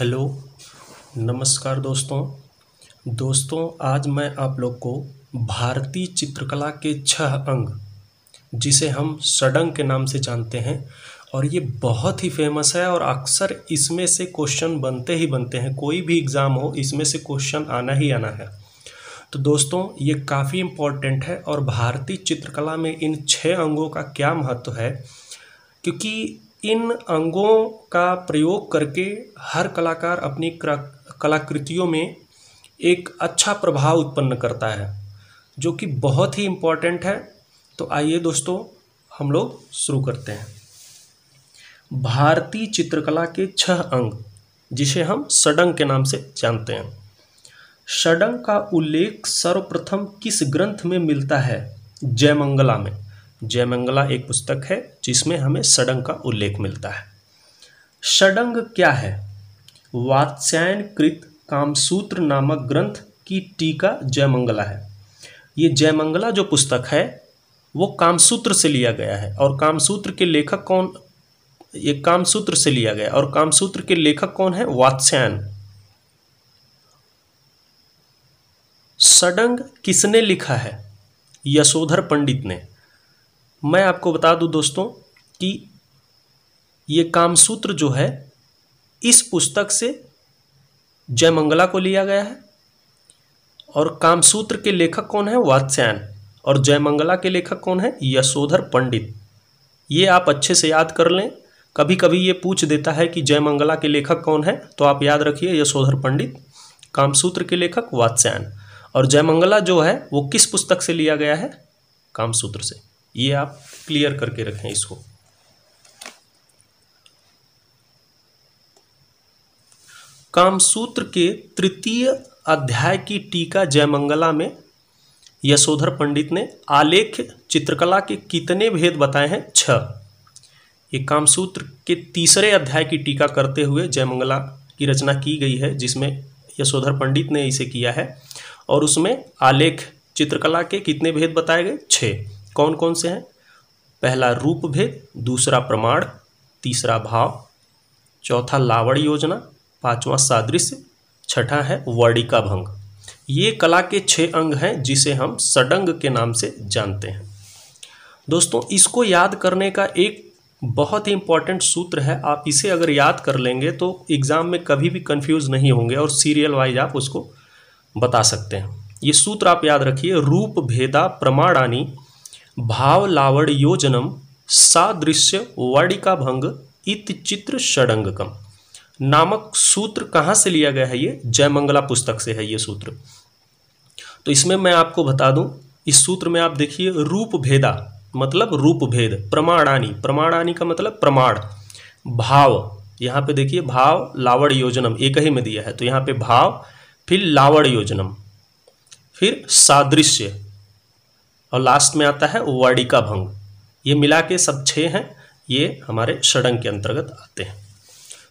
hello नमस्कार दोस्तों दोस्तों आज मैं आप लोग को भारतीय चित्रकला के छह अंग जिसे हम षडंग के नाम से जानते हैं और ये बहुत ही फेमस है और अक्सर इसमें से क्वेश्चन बनते ही बनते हैं कोई भी एग्ज़ाम हो इसमें से क्वेश्चन आना ही आना है तो दोस्तों ये काफ़ी इम्पोर्टेंट है और भारतीय चित्रकला में इन छः अंगों का क्या महत्व है क्योंकि इन अंगों का प्रयोग करके हर कलाकार अपनी कलाकृतियों में एक अच्छा प्रभाव उत्पन्न करता है जो कि बहुत ही इम्पॉर्टेंट है तो आइए दोस्तों हम लोग शुरू करते हैं भारतीय चित्रकला के छह अंग जिसे हम षडंग के नाम से जानते हैं षडंग का उल्लेख सर्वप्रथम किस ग्रंथ में मिलता है जयमंगला में जयमंगला एक पुस्तक है जिसमें हमें षडंग का उल्लेख मिलता है षडंग क्या है वात्स्यायन कृत कामसूत्र नामक ग्रंथ की टीका जयमंगला है ये जयमंगला जो पुस्तक है वो कामसूत्र से लिया गया है और कामसूत्र के लेखक कौन ये कामसूत्र से लिया गया और कामसूत्र के लेखक कौन है वात्स्यायन षडंग किसने लिखा है यशोधर पंडित ने मैं आपको बता दूं दोस्तों कि ये कामसूत्र जो है इस पुस्तक से जयमंगला को लिया गया है और कामसूत्र के लेखक कौन है वात्स्यान और जयमंगला के लेखक कौन है यशोधर पंडित ये आप अच्छे से याद कर लें कभी कभी ये पूछ देता है कि जयमंगला के लेखक कौन है तो आप याद रखिए यशोधर पंडित कामसूत्र के लेखक वात्स्यायन और जयमंगला जो है वो किस पुस्तक से लिया गया है कामसूत्र से ये आप क्लियर करके रखें इसको कामसूत्र के तृतीय अध्याय की टीका जयमंगला में यशोधर पंडित ने आलेख चित्रकला के कितने भेद बताए हैं छ ये कामसूत्र के तीसरे अध्याय की टीका करते हुए जयमंगला की रचना की गई है जिसमें यशोधर पंडित ने इसे किया है और उसमें आलेख चित्रकला के कितने भेद बताए गए छः कौन कौन से हैं पहला रूप भेद दूसरा प्रमाण तीसरा भाव चौथा लावण योजना पांचवा सादृश्य छठा है वर्णिका भंग ये कला के छह अंग हैं जिसे हम सडंग के नाम से जानते हैं दोस्तों इसको याद करने का एक बहुत ही इंपॉर्टेंट सूत्र है आप इसे अगर याद कर लेंगे तो एग्ज़ाम में कभी भी कंफ्यूज नहीं होंगे और सीरियल वाइज आप उसको बता सकते हैं ये सूत्र आप याद रखिए रूप भेदा प्रमाणानी योजनम सादृश्य वाड़िका भंग इत चित्र षडंगकम नामक सूत्र कहाँ से लिया गया है ये जयमंगला पुस्तक से है ये सूत्र तो इसमें मैं आपको बता दूं इस सूत्र में आप देखिए रूप भेदा मतलब रूप भेद प्रमाणानी प्रमाणानी का मतलब प्रमाण भाव यहाँ पे देखिए भाव लावण योजनम एक ही में दिया है तो यहाँ पे भाव फिर लावण योजनम फिर सादृश्य और लास्ट में आता है वर्डी भंग ये मिला के सब छः हैं ये हमारे षडंग के अंतर्गत आते हैं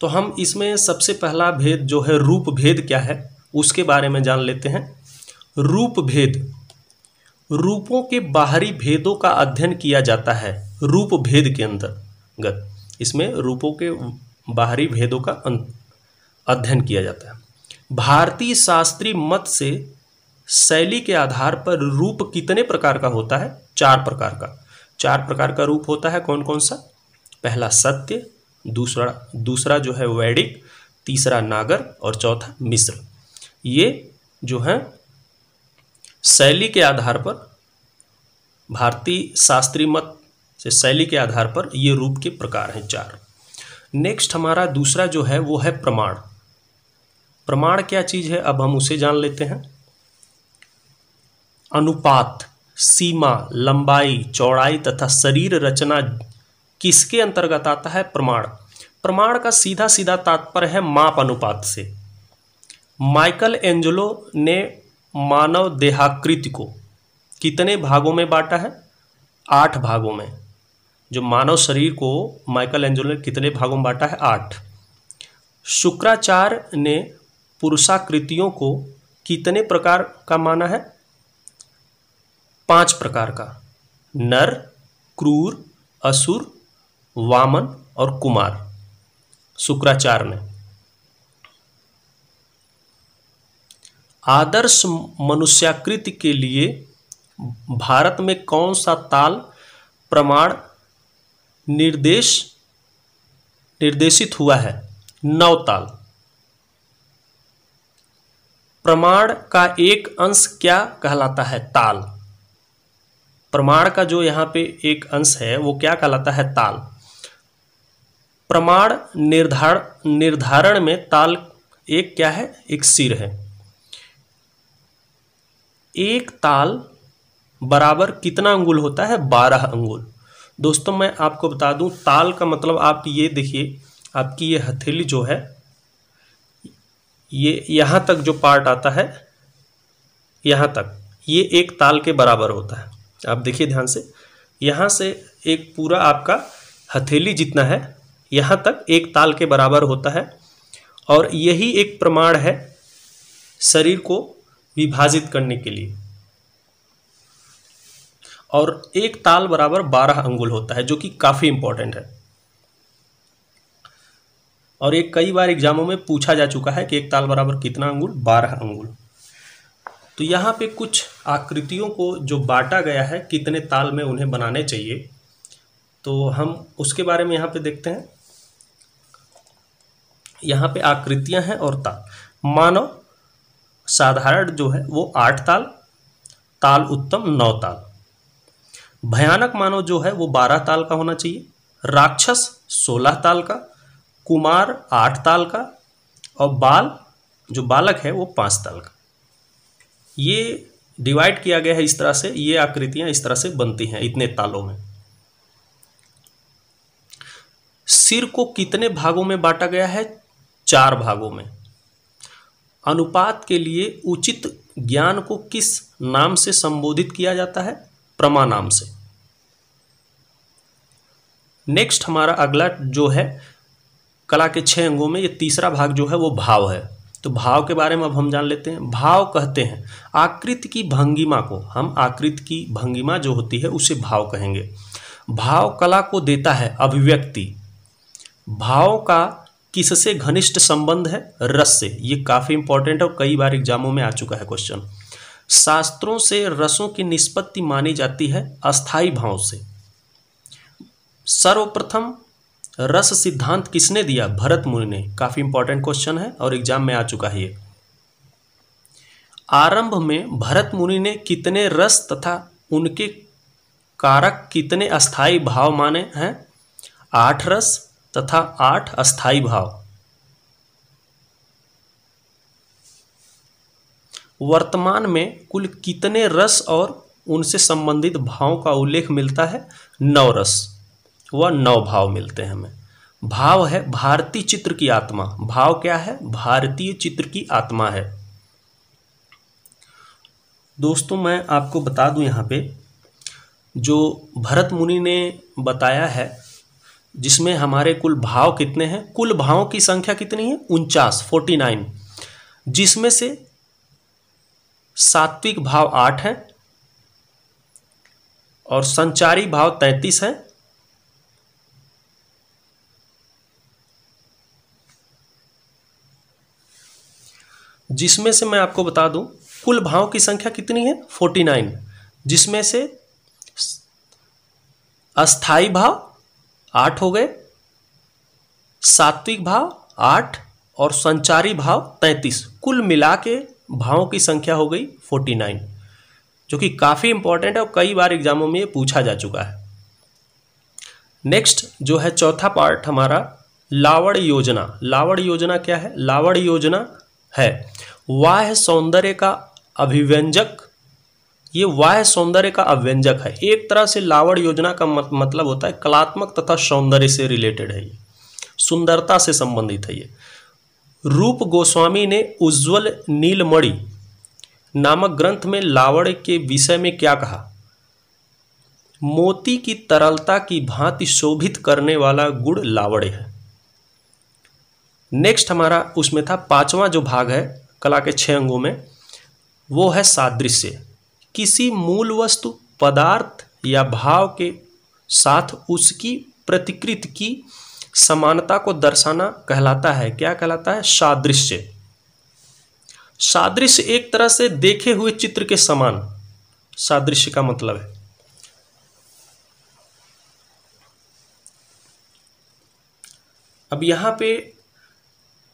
तो हम इसमें सबसे पहला भेद जो है रूप भेद क्या है उसके बारे में जान लेते हैं रूप भेद रूपों के बाहरी भेदों का अध्ययन किया जाता है रूप भेद के अंतर्गत इसमें रूपों के बाहरी भेदों का अं- अध्ययन किया जाता है भारतीय शास्त्रीय मत से शैली के आधार पर रूप कितने प्रकार का होता है चार प्रकार का चार प्रकार का रूप होता है कौन कौन सा पहला सत्य दूसरा दूसरा जो है वैदिक तीसरा नागर और चौथा मिश्र ये जो है शैली के आधार पर भारतीय शास्त्रीय मत से शैली के आधार पर ये रूप के प्रकार हैं चार नेक्स्ट हमारा दूसरा जो है वो है प्रमाण प्रमाण क्या चीज़ है अब हम उसे जान लेते हैं अनुपात सीमा लंबाई चौड़ाई तथा शरीर रचना किसके अंतर्गत आता है प्रमाण प्रमाण का सीधा सीधा तात्पर्य है माप अनुपात से माइकल एंजलो ने मानव देहाकृति को कितने भागों में बांटा है आठ भागों में जो मानव शरीर को माइकल एंजलो ने कितने भागों में बांटा है आठ शुक्राचार्य ने पुरुषाकृतियों को कितने प्रकार का माना है पांच प्रकार का नर क्रूर असुर वामन और कुमार शुक्राचार्य ने आदर्श मनुष्याकृति के लिए भारत में कौन सा ताल प्रमाण निर्देश निर्देशित हुआ है नौ ताल प्रमाण का एक अंश क्या कहलाता है ताल प्रमाण का जो यहाँ पे एक अंश है वो क्या कहलाता है ताल प्रमाण निर्धारण निर्धारण में ताल एक क्या है एक सिर है एक ताल बराबर कितना अंगुल होता है बारह अंगुल दोस्तों मैं आपको बता दूं ताल का मतलब आप ये देखिए आपकी ये हथेली जो है ये यहां तक जो पार्ट आता है यहां तक ये एक ताल के बराबर होता है आप देखिए ध्यान से यहाँ से एक पूरा आपका हथेली जितना है यहाँ तक एक ताल के बराबर होता है और यही एक प्रमाण है शरीर को विभाजित करने के लिए और एक ताल बराबर बारह अंगुल होता है जो कि काफ़ी इंपॉर्टेंट है और ये कई बार एग्जामों में पूछा जा चुका है कि एक ताल बराबर कितना अंगुल बारह अंगुल तो यहाँ पे कुछ आकृतियों को जो बांटा गया है कितने ताल में उन्हें बनाने चाहिए तो हम उसके बारे में यहाँ पे देखते हैं यहाँ पे आकृतियाँ हैं और ताल मानव साधारण जो है वो आठ ताल ताल उत्तम नौ ताल भयानक मानव जो है वो बारह ताल का होना चाहिए राक्षस सोलह ताल का कुमार आठ ताल का और बाल जो बालक है वो पाँच ताल का ये डिवाइड किया गया है इस तरह से ये आकृतियां इस तरह से बनती हैं इतने तालों में सिर को कितने भागों में बांटा गया है चार भागों में अनुपात के लिए उचित ज्ञान को किस नाम से संबोधित किया जाता है प्रमा नाम से नेक्स्ट हमारा अगला जो है कला के छह अंगों में ये तीसरा भाग जो है वो भाव है तो भाव के बारे में अब हम जान लेते हैं भाव कहते हैं आकृति की भंगिमा को हम आकृति की भंगिमा जो होती है उसे भाव कहेंगे भाव कला को देता है अभिव्यक्ति भाव का किससे घनिष्ठ संबंध है रस से ये काफ़ी इंपॉर्टेंट है और कई बार एग्जामों में आ चुका है क्वेश्चन शास्त्रों से रसों की निष्पत्ति मानी जाती है अस्थाई भाव से सर्वप्रथम रस सिद्धांत किसने दिया भरत मुनि ने काफ़ी इंपॉर्टेंट क्वेश्चन है और एग्जाम में आ चुका है ये आरंभ में भरत मुनि ने कितने रस तथा उनके कारक कितने अस्थाई भाव माने हैं आठ रस तथा आठ अस्थाई भाव वर्तमान में कुल कितने रस और उनसे संबंधित भावों का उल्लेख मिलता है नौ रस वह नौ भाव मिलते हैं हमें भाव है भारतीय चित्र की आत्मा भाव क्या है भारतीय चित्र की आत्मा है दोस्तों मैं आपको बता दूं यहाँ पे जो भरत मुनि ने बताया है जिसमें हमारे कुल भाव कितने हैं कुल भावों की संख्या कितनी है उनचास फोर्टी नाइन जिसमें से सात्विक भाव आठ हैं और संचारी भाव तैंतीस हैं जिसमें से मैं आपको बता दूं कुल भावों की संख्या कितनी है फोर्टी नाइन जिसमें से अस्थाई भाव आठ हो गए सात्विक भाव आठ और संचारी भाव तैंतीस कुल मिला के भावों की संख्या हो गई फोर्टी नाइन जो कि काफ़ी इंपॉर्टेंट है और कई बार एग्जामों में ये पूछा जा चुका है नेक्स्ट जो है चौथा पार्ट हमारा लावड़ योजना लावड़ योजना क्या है लावड़ योजना है वाह सौंदर्य का अभिव्यंजक ये वाह सौंदर्य का अभ्यंजक है एक तरह से लावड़ योजना का मत, मतलब होता है कलात्मक तथा सौंदर्य से रिलेटेड है ये सुंदरता से संबंधित है ये रूप गोस्वामी ने उज्ज्वल नीलमणि नामक ग्रंथ में लावड़ के विषय में क्या कहा मोती की तरलता की भांति शोभित करने वाला गुण लावड़ है नेक्स्ट हमारा उसमें था पांचवा जो भाग है कला के छह अंगों में वो है सादृश्य किसी मूल वस्तु पदार्थ या भाव के साथ उसकी प्रतिकृति की समानता को दर्शाना कहलाता है क्या कहलाता है सादृश्य सादृश्य एक तरह से देखे हुए चित्र के समान सादृश्य का मतलब है अब यहां पे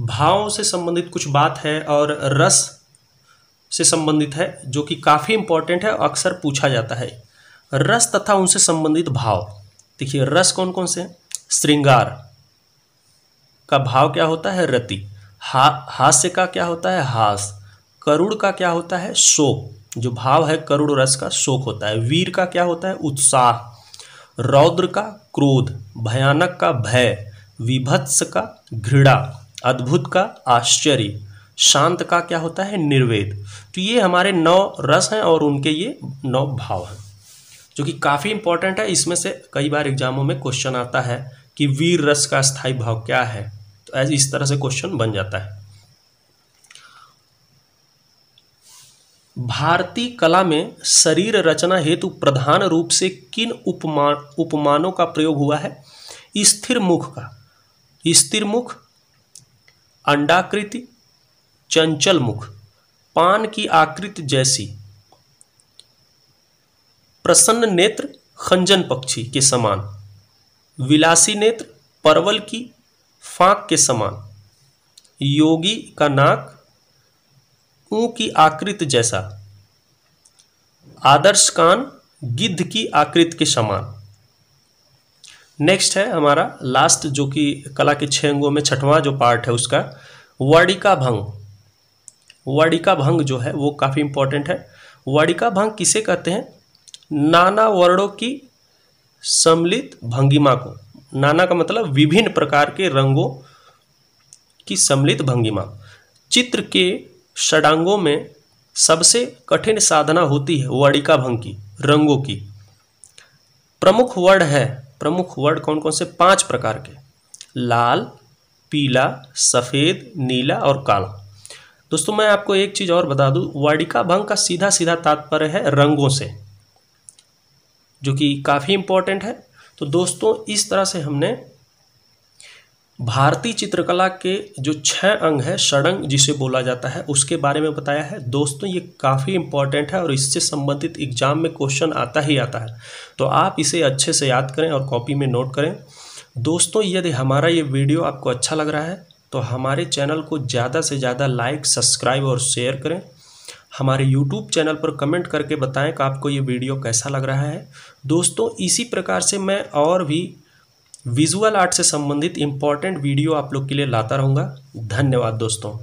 भाव से संबंधित कुछ बात है और रस से संबंधित है जो कि काफ़ी इंपॉर्टेंट है अक्सर पूछा जाता है रस तथा उनसे संबंधित भाव देखिए रस कौन कौन से हैं श्रृंगार का भाव क्या होता है रति हा हास्य का क्या होता है हास करुण का क्या होता है शोक जो भाव है करुण रस का शोक होता है वीर का क्या होता है उत्साह रौद्र का क्रोध भयानक का भय विभत्स का घृणा अद्भुत का आश्चर्य शांत का क्या होता है निर्वेद तो ये हमारे नौ रस हैं और उनके ये नौ भाव हैं जो कि काफ़ी इंपॉर्टेंट है इसमें से कई बार एग्जामों में क्वेश्चन आता है कि वीर रस का स्थायी भाव क्या है तो ऐसे इस तरह से क्वेश्चन बन जाता है भारतीय कला में शरीर रचना हेतु प्रधान रूप से किन उपमान उपमानों का प्रयोग हुआ है स्थिर मुख का स्थिर मुख अंडाकृति चंचल मुख पान की आकृति जैसी प्रसन्न नेत्र खंजन पक्षी के समान विलासी नेत्र परवल की फाक के समान योगी का नाक ऊ की आकृति जैसा आदर्श कान गिद्ध की आकृति के समान नेक्स्ट है हमारा लास्ट जो कि कला के छह अंगों में छठवां जो पार्ट है उसका वाड़िका भंग वाड़िका भंग जो है वो काफ़ी इंपॉर्टेंट है वाड़िका भंग किसे कहते हैं नाना वर्णों की सम्मिलित भंगिमा को नाना का मतलब विभिन्न प्रकार के रंगों की सम्मिलित भंगिमा चित्र के षडांगों में सबसे कठिन साधना होती है वाड़िका भंग की रंगों की प्रमुख वर्ण है प्रमुख वर्ड कौन कौन से पांच प्रकार के लाल पीला सफ़ेद नीला और काला दोस्तों मैं आपको एक चीज़ और बता दूं वाडिका भंग का सीधा सीधा तात्पर्य है रंगों से जो कि काफ़ी इंपॉर्टेंट है तो दोस्तों इस तरह से हमने भारतीय चित्रकला के जो छह अंग है षडंग जिसे बोला जाता है उसके बारे में बताया है दोस्तों ये काफ़ी इंपॉर्टेंट है और इससे संबंधित एग्जाम में क्वेश्चन आता ही आता है तो आप इसे अच्छे से याद करें और कॉपी में नोट करें दोस्तों यदि हमारा ये वीडियो आपको अच्छा लग रहा है तो हमारे चैनल को ज़्यादा से ज़्यादा लाइक सब्सक्राइब और शेयर करें हमारे यूट्यूब चैनल पर कमेंट करके बताएं कि आपको ये वीडियो कैसा लग रहा है दोस्तों इसी प्रकार से मैं और भी विजुअल आर्ट से संबंधित इंपॉर्टेंट वीडियो आप लोग के लिए लाता रहूँगा धन्यवाद दोस्तों